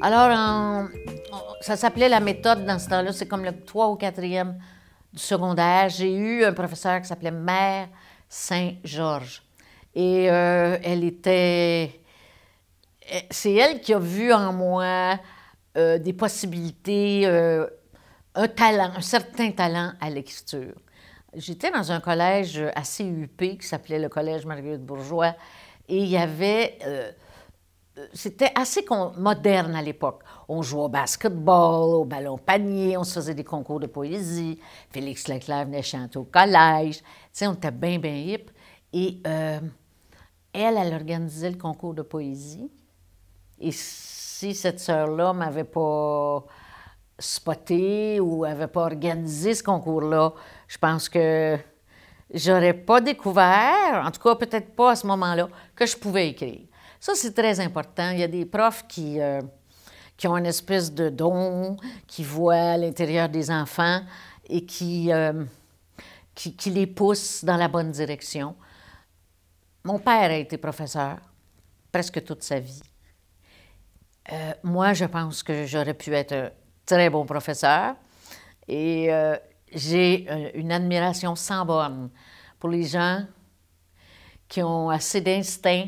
Alors, ça s'appelait la méthode dans ce temps-là. C'est comme le 3 ou 4e du secondaire. J'ai eu un professeur qui s'appelait Mère Saint-Georges. Et euh, elle était. Euh, c'est elle qui a vu en moi euh, des possibilités, un talent, un certain talent à l'écriture. J'étais dans un collège assez huppé qui s'appelait le Collège Marguerite Bourgeois et il y avait c'était assez moderne à l'époque. On jouait au basketball, au ballon panier, on se faisait des concours de poésie. Félix Leclerc venait chanter au collège. Tu sais, on était bien, bien hip. Et euh, elle, elle organisait le concours de poésie. Et si cette sœur-là m'avait pas spotée ou avait pas organisé ce concours-là, je pense que j'aurais pas découvert, en tout cas peut-être pas à ce moment-là, que je pouvais écrire. Ça, c'est très important. Il y a des profs qui, euh, ont une espèce de don, qui voient l'intérieur des enfants et euh, qui, qui, les poussent dans la bonne direction. Mon père a été professeur presque toute sa vie. Euh, moi, je pense que j'aurais pu être un très bon professeur et j'ai une admiration sans borne pour les gens qui ont assez d'instinct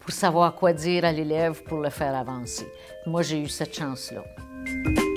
pour savoir quoi dire à l'élève pour le faire avancer. Moi, j'ai eu cette chance-là.